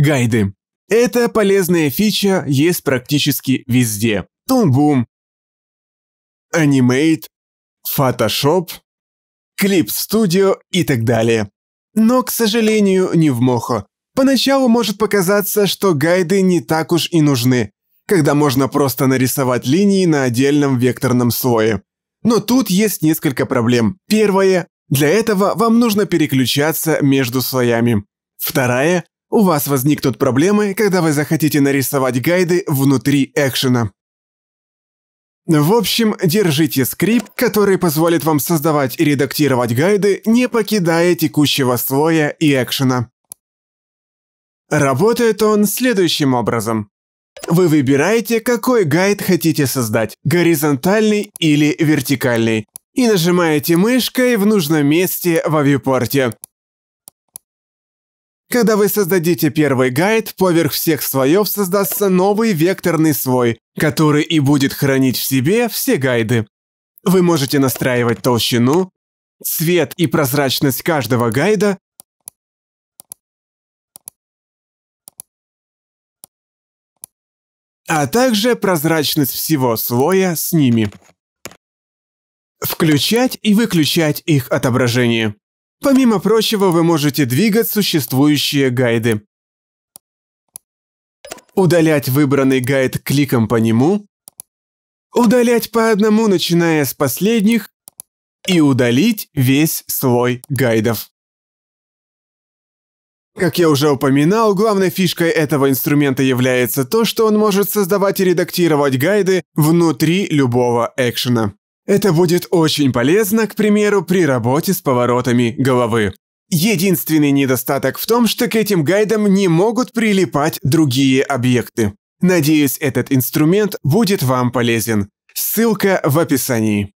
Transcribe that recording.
Гайды. Эта полезная фича есть практически везде. Тумбум, Animate, Photoshop, Clip Studio и так далее. Но, к сожалению, не в Мохо. Поначалу может показаться, что гайды не так уж и нужны, когда можно просто нарисовать линии на отдельном векторном слое. Но тут есть несколько проблем. Первое. Для этого вам нужно переключаться между слоями. Второе. У вас возникнут проблемы, когда вы захотите нарисовать гайды внутри экшена. В общем, держите скрипт, который позволит вам создавать и редактировать гайды, не покидая текущего слоя и экшена. Работает он следующим образом. Вы выбираете, какой гайд хотите создать – горизонтальный или вертикальный, и нажимаете мышкой в нужном месте в авипорте. Когда вы создадите первый гайд, поверх всех слоев создастся новый векторный слой, который и будет хранить в себе все гайды. Вы можете настраивать толщину, цвет и прозрачность каждого гайда, а также прозрачность всего слоя с ними. Включать и выключать их отображение. Помимо прочего, вы можете двигать существующие гайды. Удалять выбранный гайд кликом по нему. Удалять по одному, начиная с последних. И удалить весь слой гайдов. Как я уже упоминал, главной фишкой этого инструмента является то, что он может создавать и редактировать гайды внутри любого экшена. Это будет очень полезно, к примеру, при работе с поворотами головы. Единственный недостаток в том, что к этим гайдам не могут прилипать другие объекты. Надеюсь, этот инструмент будет вам полезен. Ссылка в описании.